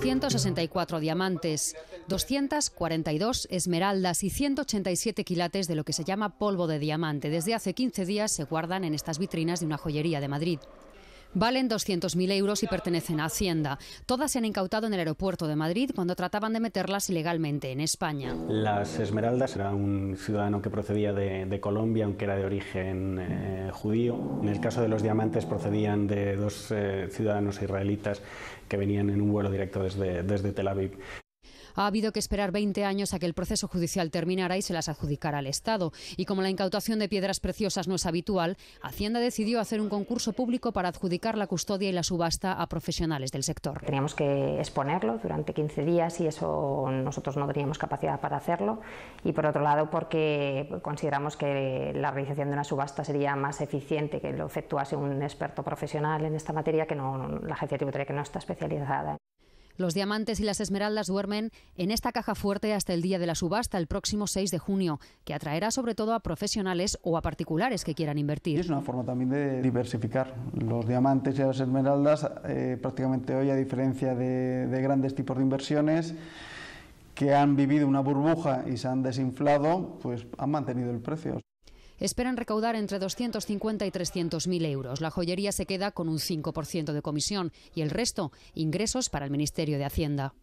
264 diamantes, 242 esmeraldas y 187 quilates de lo que se llama polvo de diamante. Desde hace 15 días se guardan en estas vitrinas de una joyería de Madrid. Valen 200.000 euros y pertenecen a Hacienda. Todas se han incautado en el aeropuerto de Madrid cuando trataban de meterlas ilegalmente en España. Las Esmeraldas era un ciudadano que procedía de, Colombia, aunque era de origen eh, judío. En el caso de los diamantes procedían de dos eh, ciudadanos israelitas que venían en un vuelo directo desde Tel Aviv ha habido que esperar 20 años a que el proceso judicial terminara y se las adjudicara al Estado. Y como la incautación de piedras preciosas no es habitual, Hacienda decidió hacer un concurso público para adjudicar la custodia y la subasta a profesionales del sector. Teníamos que exponerlo durante 15 días y eso nosotros no teníamos capacidad para hacerlo. Y por otro lado, porque consideramos que la realización de una subasta sería más eficiente que lo efectuase un experto profesional en esta materia que la agencia tributaria que no está especializada. Los diamantes y las esmeraldas duermen en esta caja fuerte hasta el día de la subasta, el próximo 6 de junio, que atraerá sobre todo a profesionales o a particulares que quieran invertir. Es una forma también de diversificar. Los diamantes y las esmeraldas, eh, prácticamente hoy, a diferencia de, de grandes tipos de inversiones, que han vivido una burbuja y se han desinflado, pues han mantenido el precio. Esperan recaudar entre 250 y 300 mil euros. La joyería se queda con un 5% de comisión y el resto ingresos para el Ministerio de Hacienda.